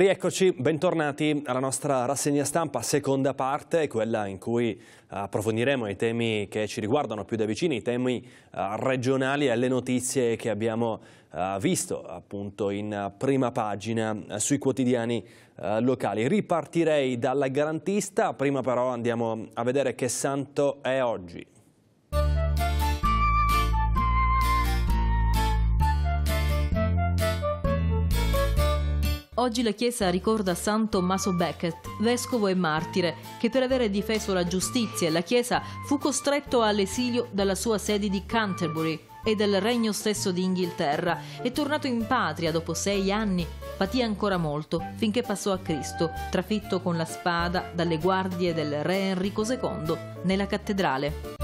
Rieccoci, bentornati alla nostra rassegna stampa, seconda parte, quella in cui approfondiremo i temi che ci riguardano più da vicino, i temi eh, regionali e le notizie che abbiamo eh, visto appunto in prima pagina eh, sui quotidiani locali. Ripartirei dalla garantista, prima però andiamo a vedere che santo è oggi. Oggi la Chiesa ricorda San Tommaso Becket, vescovo e martire, che per avere difeso la giustizia e la Chiesa fu costretto all'esilio dalla sua sede di Canterbury e dal regno stesso d'Inghilterra e tornato in patria dopo sei anni patì ancora molto finché passò a Cristo, trafitto con la spada dalle guardie del re Enrico II nella cattedrale.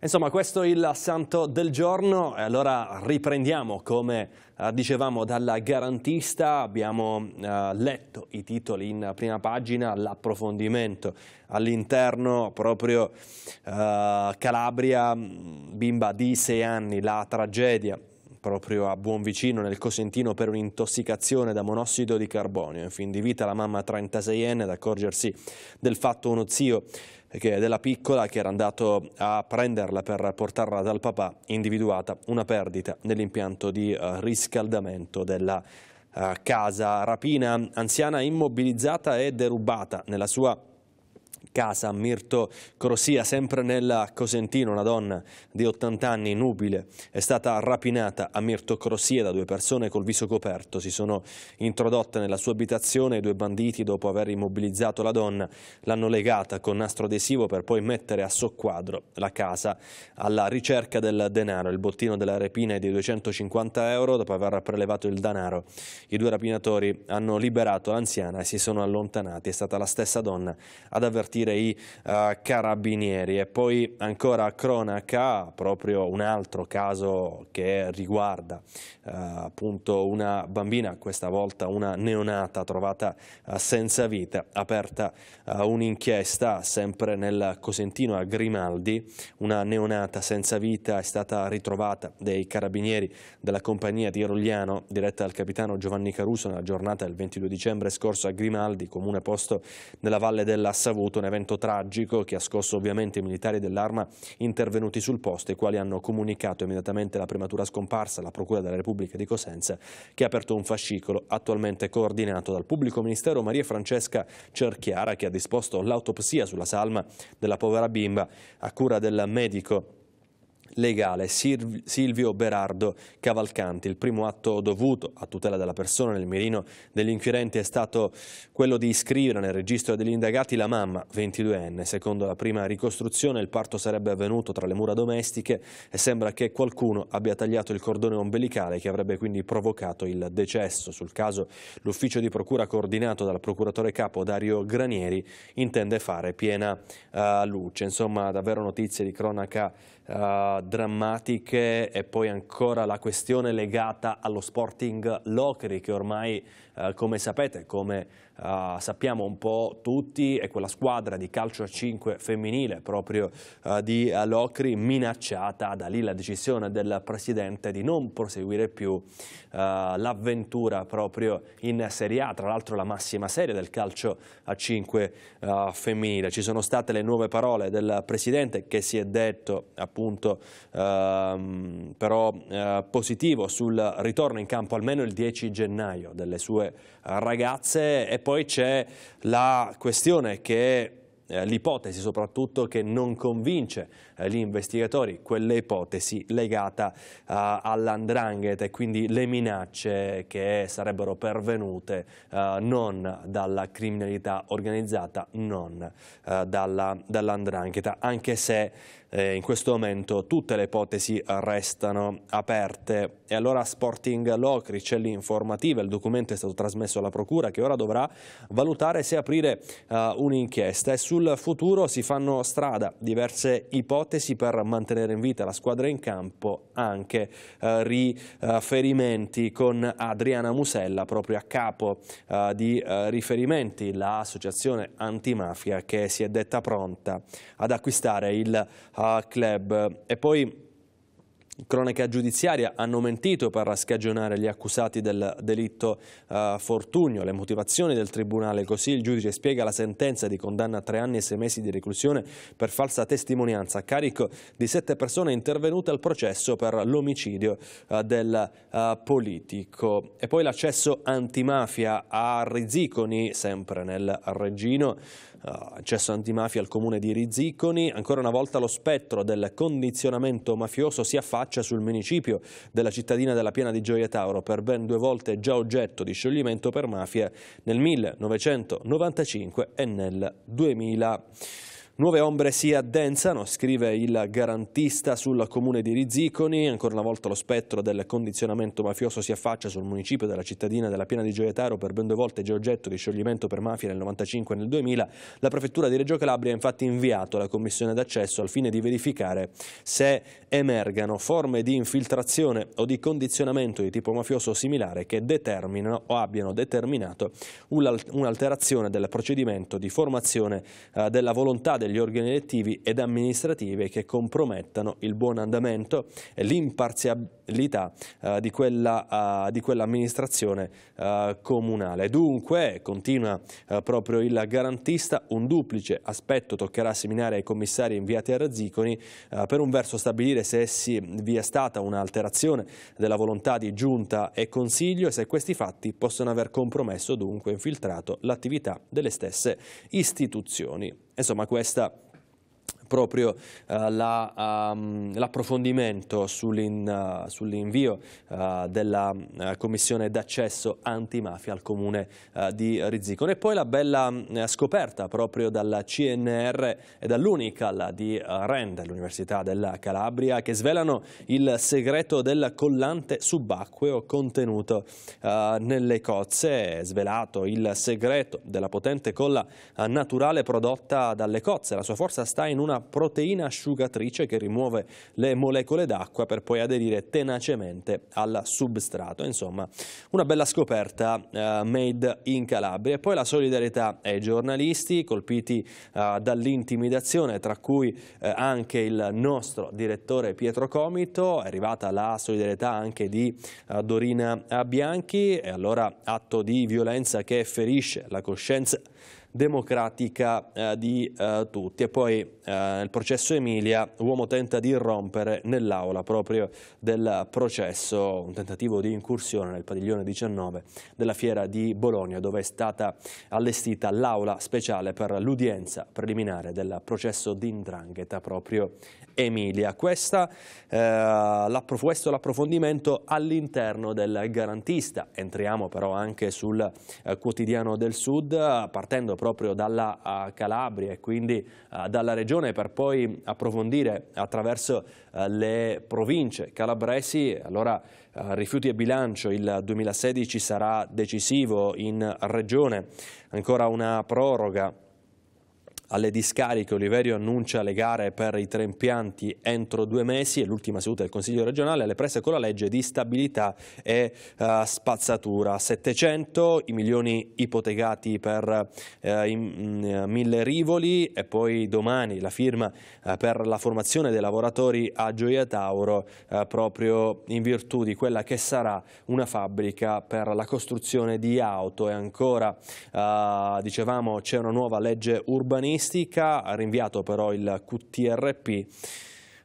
Insomma, questo è il santo del giorno e allora riprendiamo come eh, dicevamo dalla garantista, abbiamo eh, letto i titoli in prima pagina, l'approfondimento all'interno proprio eh, Calabria, mm, bimba di sei anni, la tragedia proprio a Buonvicino nel Cosentino per un'intossicazione da monossido di carbonio. In fin di vita la mamma 36enne ad accorgersi del fatto uno zio della piccola che era andato a prenderla per portarla dal papà, individuata una perdita nell'impianto di eh, riscaldamento della eh, casa. Rapina anziana immobilizzata e derubata nella sua casa Mirto Crosia, sempre nella Cosentino, una donna di 80 anni, nubile, è stata rapinata a Mirto Crosia da due persone col viso coperto. Si sono introdotte nella sua abitazione i due banditi, dopo aver immobilizzato la donna, l'hanno legata con nastro adesivo per poi mettere a soqquadro la casa alla ricerca del denaro. Il bottino della rapina è di 250 euro, dopo aver prelevato il denaro. I due rapinatori hanno liberato l'anziana e si sono allontanati. È stata la stessa donna ad avvertire avvertire i uh, carabinieri. E poi ancora a cronaca, proprio un altro caso che riguarda uh, appunto una bambina, questa volta una neonata trovata uh, senza vita, aperta un'inchiesta sempre nel Cosentino a Grimaldi, una neonata senza vita è stata ritrovata dai carabinieri della compagnia di Rogliano, diretta dal capitano Giovanni Caruso nella giornata del 22 dicembre scorso a Grimaldi, comune posto nella valle della Savuto, un evento tragico che ha scosso ovviamente i militari dell'arma intervenuti sul posto, i quali hanno comunicato immediatamente la prematura scomparsa alla Procura della Repubblica di Cosenza, che ha aperto un fascicolo attualmente coordinato dal pubblico ministero Maria Francesca Cerchiara, che ha disposto l'autopsia sulla salma della povera bimba a cura del medico legale Silvio Berardo Cavalcanti. Il primo atto dovuto a tutela della persona nel mirino degli inquirenti è stato quello di iscrivere nel registro degli indagati la mamma, 22enne. Secondo la prima ricostruzione il parto sarebbe avvenuto tra le mura domestiche e sembra che qualcuno abbia tagliato il cordone ombelicale che avrebbe quindi provocato il decesso. Sul caso l'ufficio di procura coordinato dal procuratore capo Dario Granieri intende fare piena uh, luce. Insomma davvero notizie di cronaca eh, drammatiche e poi ancora la questione legata allo Sporting Locri che ormai, uh, come sapete, come uh, sappiamo un po' tutti, è quella squadra di calcio a 5 femminile proprio uh, di Locri minacciata da lì la decisione del presidente di non proseguire più uh, l'avventura proprio in Serie A, tra l'altro la massima serie del calcio a 5 femminile. Ci sono state le nuove parole del presidente che si è detto appunto ehm, però eh, positivo sul ritorno in campo almeno il 10 gennaio delle sue ragazze e poi c'è la questione che eh, l'ipotesi soprattutto che non convince eh, gli investigatori, quell'ipotesi legata uh, all'andrangheta e quindi le minacce che sarebbero pervenute uh, non dalla criminalità organizzata, non uh, dall'andrangheta, dall anche se eh, in questo momento tutte le ipotesi restano aperte. E allora Sporting Locri c'è l'informativa, il documento è stato trasmesso alla Procura che ora dovrà valutare se aprire eh, un'inchiesta e sul futuro si fanno strada diverse ipotesi per mantenere in vita la squadra in campo, anche eh, riferimenti con Adriana Musella proprio a capo eh, di eh, riferimenti, l'associazione antimafia che si è detta pronta ad acquistare il eh, uh, club. E poi cronaca giudiziaria hanno mentito per scagionare gli accusati del delitto uh, Fortunio. Le motivazioni del Tribunale, così il giudice spiega la sentenza di condanna a tre anni e sei mesi di reclusione per falsa testimonianza a carico di sette persone intervenute al processo per l'omicidio uh, del uh, politico. E poi l'accesso antimafia a Rizziconi, sempre nel Reggino, Ah, accesso antimafia al comune di Rizziconi. Ancora una volta lo spettro del condizionamento mafioso si affaccia sul municipio della cittadina della piena di Gioia Tauro, per ben due volte già oggetto di scioglimento per mafia nel 1995 e nel 2000. Nuove ombre si addensano, scrive il garantista sul comune di Rizziconi. Ancora una volta lo spettro del condizionamento mafioso si affaccia sul municipio della cittadina della piena di Gioia Taro per ben due volte già oggetto di scioglimento per mafia nel 95 e nel 2000. La prefettura di Reggio Calabria ha infatti inviato la commissione d'accesso al fine di verificare se emergano forme di infiltrazione o di condizionamento di tipo mafioso similare che determinano o abbiano determinato un'alterazione del procedimento di formazione eh, della volontà del degli organi elettivi ed amministrative che compromettano il buon andamento e l'imparzialità eh, di eh, quell'amministrazione quella eh, comunale. Dunque, continua eh, proprio il garantista, un duplice aspetto toccherà seminare ai commissari inviati a Razziconi, eh, per un verso stabilire se essi vi è stata un'alterazione della volontà di Giunta e Consiglio e se questi fatti possono aver compromesso dunque infiltrato l'attività delle stesse istituzioni. Insomma, questa proprio eh, ehm, l'approfondimento la, um, eh, sull'invio uh, eh, sull uh, della uh, commissione d'accesso antimafia al comune di Rizzicone e poi la bella scoperta proprio dalla CNR e dall'Unical di Rend, l'Università della Calabria, che svelano il segreto del collante subacqueo contenuto nelle cozze, è svelato il segreto della potente colla naturale prodotta dalle cozze, la sua forza sta in una proteina asciugatrice che rimuove le molecole d'acqua per poi aderire tenacemente al substrato. Insomma, una bella scoperta eh, made in Calabria. E poi la solidarietà ai giornalisti colpiti eh, dall'intimidazione, tra cui eh, anche il nostro direttore Pietro Comito. È arrivata la solidarietà anche di eh, Dorina Bianchi e allora atto di violenza che ferisce la coscienza democratica eh, di eh, tutti. E poi eh, nel processo Emilia, uomo tenta di irrompere nell'aula proprio del processo, un tentativo di incursione nel padiglione 19 della fiera di Bologna, dove è stata allestita l'aula speciale per l'udienza preliminare del processo di Indrangheta proprio Emilia. Questa, eh, questo l'approfondimento all'interno del garantista. Entriamo però anche sul eh, quotidiano del Sud, partendo proprio dalla eh, Calabria e quindi eh, dalla regione per poi approfondire attraverso eh, le province calabresi. Allora rifiuti e bilancio, il 2016 sarà decisivo in regione, ancora una proroga alle discariche Oliverio annuncia le gare per i tre impianti entro due mesi e l'ultima seduta del Consiglio regionale alle prese con la legge di stabilità e uh, spazzatura. 700 i milioni ipotecati per uh, eh, in, uh, mm, mille rivoli e poi domani la firma eh, per la formazione dei lavoratori a Gioia Tauro proprio in virtù di quella che sarà una fabbrica per la costruzione di auto e ancora dicevamo c'è una nuova legge urbanistica agonistica, ha rinviato però il QTRP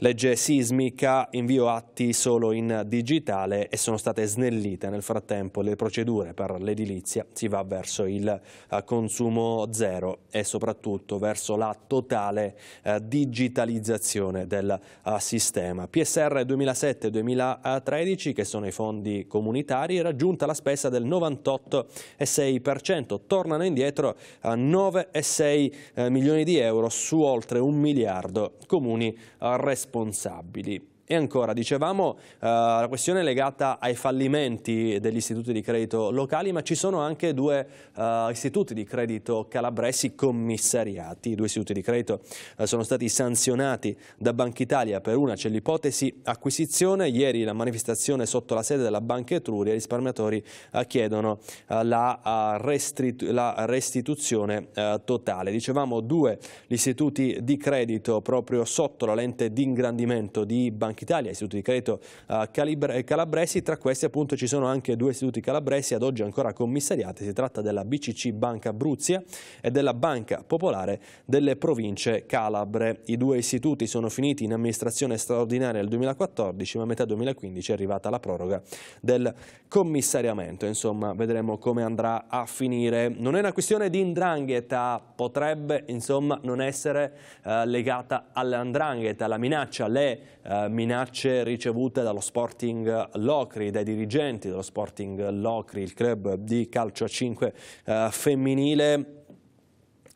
Legge sismica, invio atti solo in digitale e sono state snellite nel frattempo le procedure per l'edilizia. Si va verso il eh, consumo zero e soprattutto verso la totale eh, digitalizzazione del eh, sistema. PSR 2007-2013, che sono i fondi comunitari, è raggiunta la spesa del 98,6%. Tornano indietro 9,6 milioni di euro su oltre un miliardo comuni responsabili responsabili. E ancora, dicevamo, eh, la questione è legata ai fallimenti degli istituti di credito locali, ma ci sono anche due eh, istituti di credito calabresi commissariati. I due istituti di credito eh, sono stati sanzionati da Banca Italia. Per una c'è l'ipotesi acquisizione. Ieri la manifestazione sotto la sede della Banca Etruria, i risparmiatori eh, chiedono eh, la, eh, restritu la, restituzione totale. Dicevamo due gli istituti di credito proprio sotto la lente di ingrandimento di Banca Banca Italia, istituti di credito eh, eh, calabresi, tra questi appunto ci sono anche due istituti calabresi ad oggi ancora commissariati, si tratta della BCC Banca Bruzia e della Banca Popolare delle province Calabre. I due istituti sono finiti in amministrazione straordinaria nel 2014, ma a metà 2015 è arrivata la proroga del commissariamento. Insomma, vedremo come andrà a finire. Non è una questione di indrangheta, potrebbe insomma non essere eh, legata all'andrangheta, alla minaccia, le eh, minacce minacce ricevute dallo Sporting Locri, dai dirigenti dello Sporting Locri, il club di calcio a 5 eh, femminile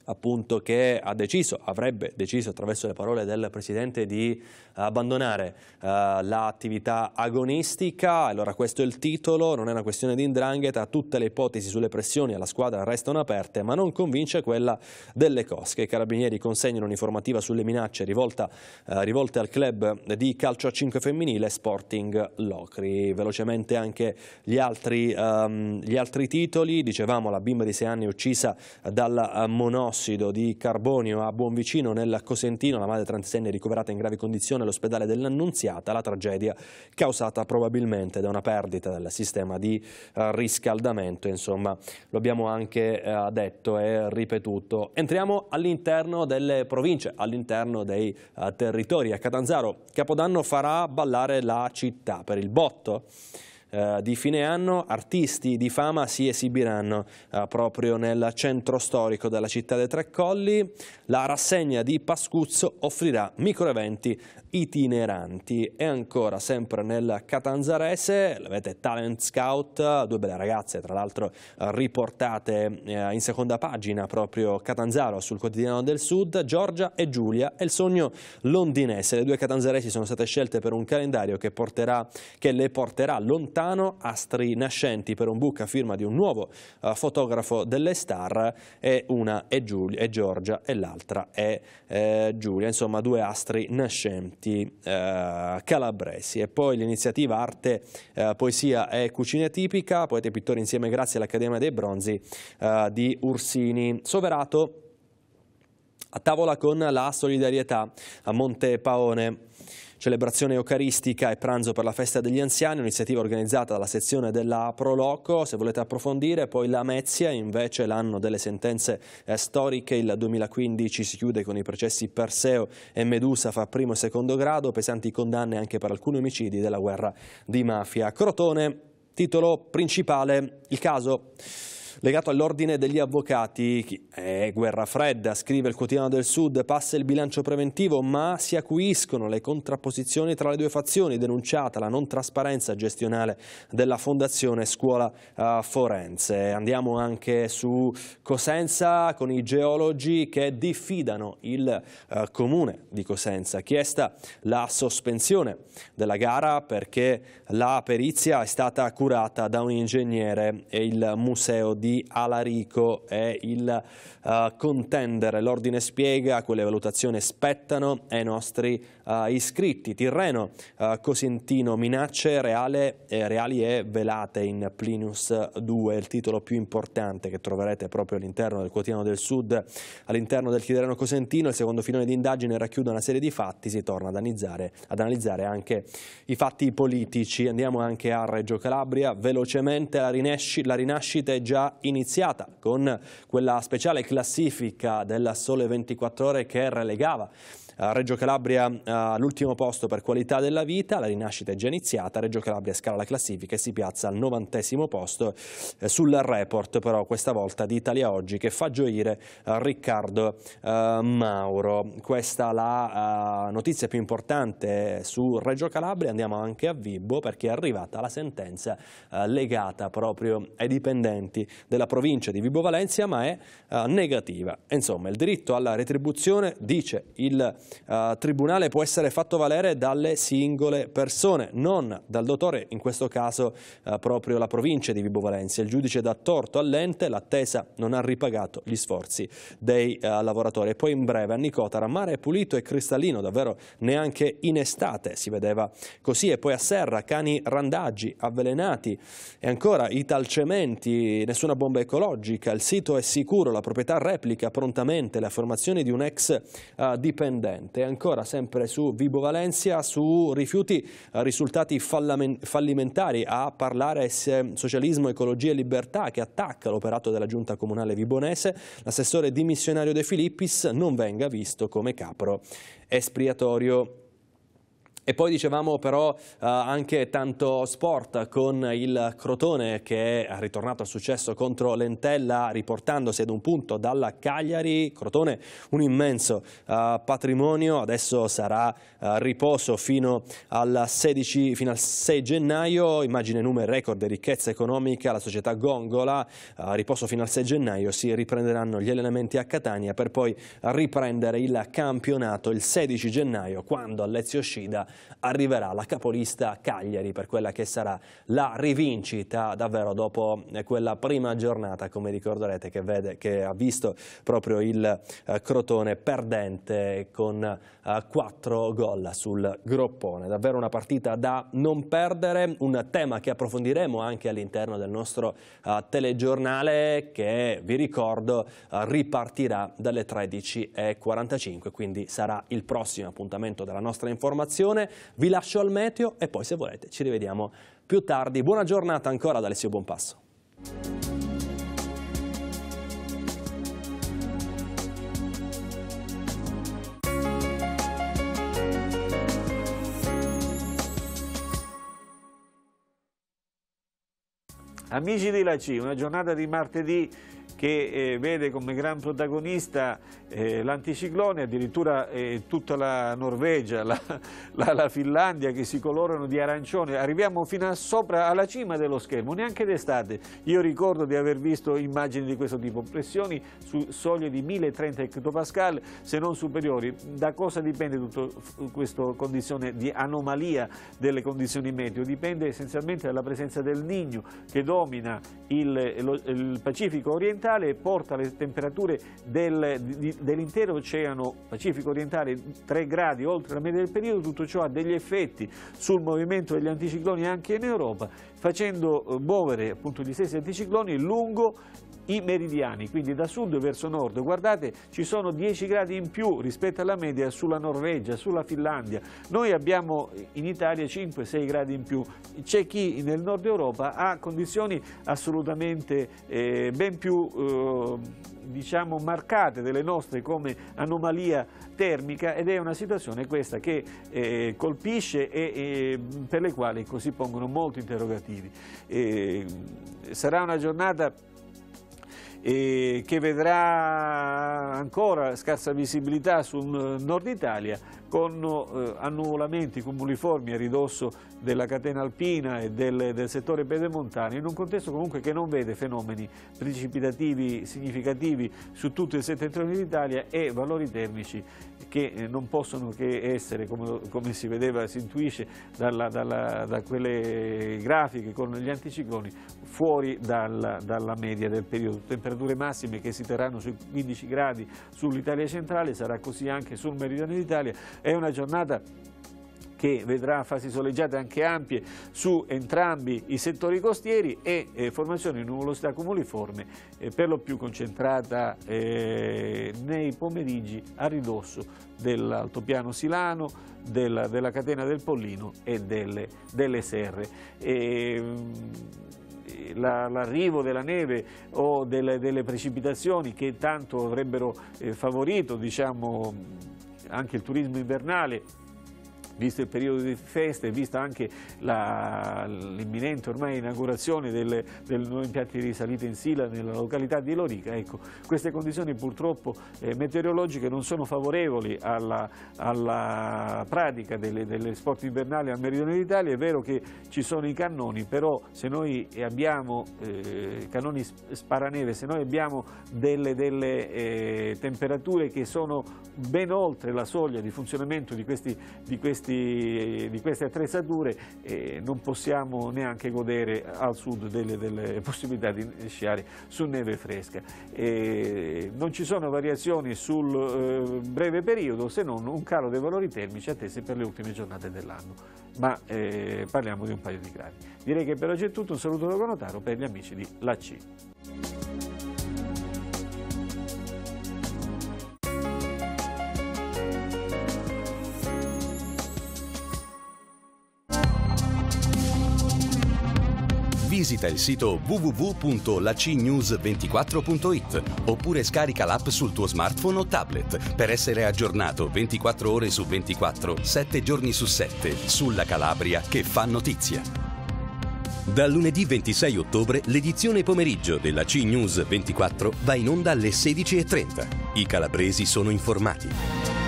appunto che ha deciso, avrebbe deciso attraverso le parole del Presidente di abbandonare uh, l'attività agonistica, allora questo è il titolo, non è una questione di indrangheta, tutte le ipotesi sulle pressioni alla squadra restano aperte, ma non convince quella delle cosche. I carabinieri consegnano un'informativa sulle minacce rivolta, uh, rivolte al club di calcio a 5 femminile Sporting Locri. Velocemente anche gli altri, um, gli altri titoli, dicevamo la bimba di 6 anni uccisa dal eh, monofila monossido di carbonio a Buonvicino nel Cosentino, la madre transenne ricoverata in gravi condizioni all'ospedale dell'Annunziata, la tragedia causata probabilmente da una perdita del sistema di eh, riscaldamento, insomma lo abbiamo anche eh, detto e ripetuto. Entriamo all'interno delle province, all'interno dei eh, territori. A Catanzaro Capodanno farà ballare la città per il botto eh, di fine anno artisti di fama si esibiranno eh, proprio nel centro storico della città dei Tre Colli. La rassegna di Pascuzzo offrirà microeventi itineranti e ancora sempre nel Catanzarese l'avete Talent Scout, due belle ragazze tra l'altro riportate eh, in seconda pagina proprio Catanzaro sul quotidiano del Sud, Giorgia e Giulia e il sogno londinese, le due catanzaresi sono state scelte per un calendario che, porterà, che le porterà lontano astri nascenti per un book a firma di un nuovo eh, fotografo delle star e una è, Giulia, è Giorgia e l'altra è eh, Giulia, insomma due astri nascenti progetti eh, calabresi. E poi l'iniziativa Arte, eh, Poesia e Cucina Tipica, poeta e Pittori insieme grazie all'Accademia dei Bronzi eh, di Ursini. Soverato a tavola con la solidarietà a Monte Paone celebrazione eucaristica e pranzo per la festa degli anziani, un'iniziativa organizzata dalla sezione della Proloco, se volete approfondire, poi la Mezia, invece l'anno delle sentenze eh, storiche, il 2015 si chiude con i processi Perseo e Medusa fra primo e secondo grado, pesanti condanne anche per alcuni omicidi della guerra di mafia. Crotone, titolo principale, il caso legato all'ordine degli avvocati. È eh, guerra fredda, scrive il quotidiano del Sud, passa il bilancio preventivo, ma si acuiscono le contrapposizioni tra le due fazioni, denunciata la non trasparenza gestionale della Fondazione Scuola eh, Forense. Andiamo anche su Cosenza con i geologi che diffidano il eh, comune di Cosenza. Chiesta la sospensione della gara perché la perizia è stata curata da un ingegnere e il museo di Alarico è il uh, contendere. L'ordine spiega, quelle valutazioni spettano ai nostri uh, iscritti. Tirreno, uh, Cosentino, minacce reale, eh, reali e velate in Plinus 2, il titolo più importante che troverete proprio all'interno del quotidiano del Sud, all'interno del Tirreno Cosentino. Il secondo filone di indagine racchiude una serie di fatti, si torna ad analizzare, ad analizzare anche i fatti politici. Andiamo anche a Reggio Calabria, velocemente la, la rinascita è già iniziata con quella speciale classifica della Sole 24 Ore che relegava eh, Reggio Calabria eh, all'ultimo posto per qualità della vita, la rinascita è già iniziata, Reggio Calabria scala la classifica e si piazza al novantesimo posto eh, sul report però questa volta di Italia Oggi che fa gioire Riccardo Mauro. Questa è la notizia più importante su Reggio Calabria, andiamo anche a Vibbo perché è arrivata la sentenza legata proprio ai dipendenti della provincia di Vibbo Valencia ma è negativa. Insomma il diritto alla retribuzione dice il uh, tribunale può essere fatto valere dalle singole persone, non dal dottore, in questo caso uh, proprio la provincia di Vibo Valencia. Il giudice dà torto all'ente, l'attesa non ha ripagato gli sforzi dei uh, lavoratori. E poi in breve a Nicotara, mare pulito e cristallino, davvero neanche in estate si vedeva così. E poi a Serra, cani randaggi, avvelenati e ancora i talcementi, nessuna bomba ecologica, il sito è sicuro, la proprietà replica prontamente le affermazioni di un ex uh, dipendente differente. Ancora sempre su Vibo Valencia, su rifiuti, eh, risultati fallimentari a parlare socialismo, ecologia e libertà che attacca l'operato della giunta comunale vibonese. L'assessore dimissionario De Filippis non venga visto come capro espiatorio. E poi dicevamo però eh, anche tanto sport con il Crotone che è ritornato al successo contro l'Entella riportandosi ad un punto dalla Cagliari. Crotone un immenso eh, patrimonio, adesso sarà eh, riposo fino al, 16, fino al, 6 gennaio, immagine numero record ricchezza economica, la società Gongola, eh, riposo fino al 6 gennaio, si riprenderanno gli allenamenti a Catania per poi riprendere il campionato il 16 gennaio quando a Lezio Scida arriverà la capolista Cagliari per quella che sarà la rivincita davvero dopo eh, quella prima giornata, come ricorderete, che, vede, che ha visto proprio il eh, Crotone perdente con eh, 4 gol sul groppone. Davvero una partita da non perdere, un tema che approfondiremo anche all'interno del nostro eh, telegiornale che, vi ricordo, eh, ripartirà dalle 13.45, quindi sarà il prossimo appuntamento della nostra informazione trasmissione, vi lascio al meteo e poi se volete ci rivediamo più tardi. Buona giornata ancora da Alessio Buonpasso. Amici di Laci, una giornata di martedì che eh, vede come gran protagonista eh, l'anticiclone, addirittura eh, tutta la Norvegia, la, la, la, Finlandia che si colorano di arancione, arriviamo fino a sopra alla cima dello schermo, neanche d'estate. Io ricordo di aver visto immagini di questo tipo, pressioni su soglie di 1030 hectopascal se non superiori. Da cosa dipende tutta questa condizione di anomalia delle condizioni meteo? Dipende essenzialmente dalla presenza del Nigno che domina il, il Pacifico orientale occidentale e porta le temperature del, dell'intero oceano Pacifico orientale 3 gradi oltre la media del periodo, tutto ciò ha degli effetti sul movimento degli anticicloni anche in Europa, facendo eh, muovere appunto gli stessi anticicloni lungo i meridiani, quindi da sud verso nord, guardate ci sono 10 gradi in più rispetto alla media sulla Norvegia, sulla Finlandia, noi abbiamo in Italia 5-6 gradi in più, c'è chi nel nord Europa ha condizioni assolutamente eh, ben più eh, diciamo marcate delle nostre come anomalia termica ed è una situazione questa che eh, colpisce e, e, per le quali si pongono molti interrogativi. Eh, sarà una giornata e che vedrà ancora scarsa visibilità sul eh, nord Italia con eh, annuvolamenti cumuliformi a ridosso della catena alpina e del, del settore pedemontano in un contesto comunque che non vede fenomeni precipitativi significativi su tutto il settentrione d'Italia e valori termici che eh, non possono che essere, come, come si vedeva, si intuisce dalla, dalla, da quelle grafiche con gli anticicloni, fuori dalla, dalla media del periodo temperatural temperature massime che si terranno sui 15 gradi sull'Italia centrale, sarà così anche sul meridione d'Italia, è una giornata che vedrà fasi soleggiate anche ampie su entrambi i settori costieri e eh, formazione di nuvolosità cumuliforme eh, per lo più concentrata eh, nei pomeriggi a ridosso dell'altopiano silano, della, della, catena del Pollino e delle, delle serre. E, ehm, l'arrivo della neve o delle, delle, precipitazioni che tanto avrebbero eh, favorito diciamo, anche il turismo invernale visto il periodo di feste, e vista anche l'imminente ormai inaugurazione del, del, nuovo impianto di risalita in Sila nella località di Lorica, ecco, queste condizioni purtroppo eh, meteorologiche non sono favorevoli alla, alla pratica delle, delle, sport invernali al meridione d'Italia, è vero che ci sono i cannoni, però se noi abbiamo eh, cannoni sparaneve, se noi abbiamo delle, delle eh, temperature che sono ben oltre la soglia di funzionamento di questi, di questi questi, di queste attrezzature eh, non possiamo neanche godere al sud delle, delle possibilità di sciare su neve fresca. Eh, non ci sono variazioni sul eh, breve periodo se non un calo dei valori termici attesi per le ultime giornate dell'anno, ma eh, parliamo di un paio di gradi. Direi che per oggi è tutto, un saluto da Conotaro per gli amici di La C. visita il sito www.lacnews24.it oppure scarica l'app sul tuo smartphone o tablet per essere aggiornato 24 ore su 24, 7 giorni su 7 sulla Calabria che fa notizia. Dal lunedì 26 ottobre l'edizione pomeriggio della C-News 24 va in onda alle 16.30. I calabresi sono informati.